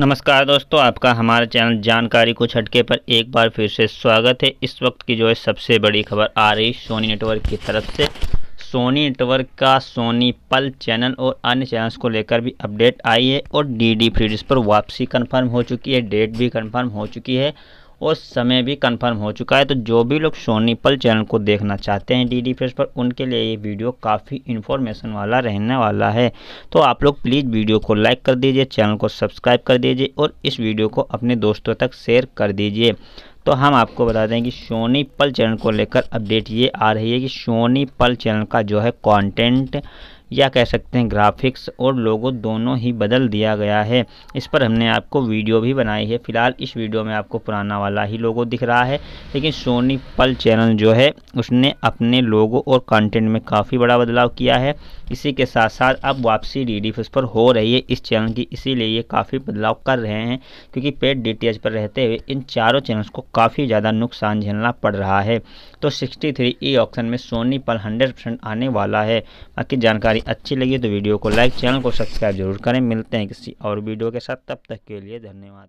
नमस्कार दोस्तों आपका हमारे चैनल जानकारी कुछ हटके पर एक बार फिर से स्वागत है इस वक्त की जो है सबसे बड़ी खबर आ रही सोनी नेटवर्क की तरफ से सोनी नेटवर्क का सोनी पल चैनल और अन्य चैनल्स को लेकर भी अपडेट आई है और डी डी पर वापसी कंफर्म हो चुकी है डेट भी कंफर्म हो चुकी है और समय भी कंफर्म हो चुका है तो जो भी लोग सोनी पल चैनल को देखना चाहते हैं डी डी फ्रेश पर उनके लिए ये वीडियो काफ़ी इन्फॉर्मेशन वाला रहने वाला है तो आप लोग प्लीज़ वीडियो को लाइक कर दीजिए चैनल को सब्सक्राइब कर दीजिए और इस वीडियो को अपने दोस्तों तक शेयर कर दीजिए तो हम आपको बता दें कि सोनी पल चैनल को लेकर अपडेट ये आ रही है कि सोनी पल चैनल का जो है कंटेंट या कह सकते हैं ग्राफिक्स और लोगो दोनों ही बदल दिया गया है इस पर हमने आपको वीडियो भी बनाई है फिलहाल इस वीडियो में आपको पुराना वाला ही लोगो दिख रहा है लेकिन सोनी पल चैनल जो है उसने अपने लोगो और कंटेंट में काफ़ी बड़ा बदलाव किया है इसी के साथ साथ अब वापसी डी डी पर हो रही है इस चैनल की इसीलिए ये काफ़ी बदलाव कर रहे हैं क्योंकि पेड डी पर रहते हुए इन चारों चैनल्स को काफ़ी ज़्यादा नुकसान झेलना पड़ रहा है तो 63 ई ऑप्शन में सोनी पर 100 परसेंट आने वाला है बाकी जानकारी अच्छी लगी तो वीडियो को लाइक चैनल को सब्सक्राइब जरूर करें मिलते हैं किसी और वीडियो के साथ तब तक के लिए धन्यवाद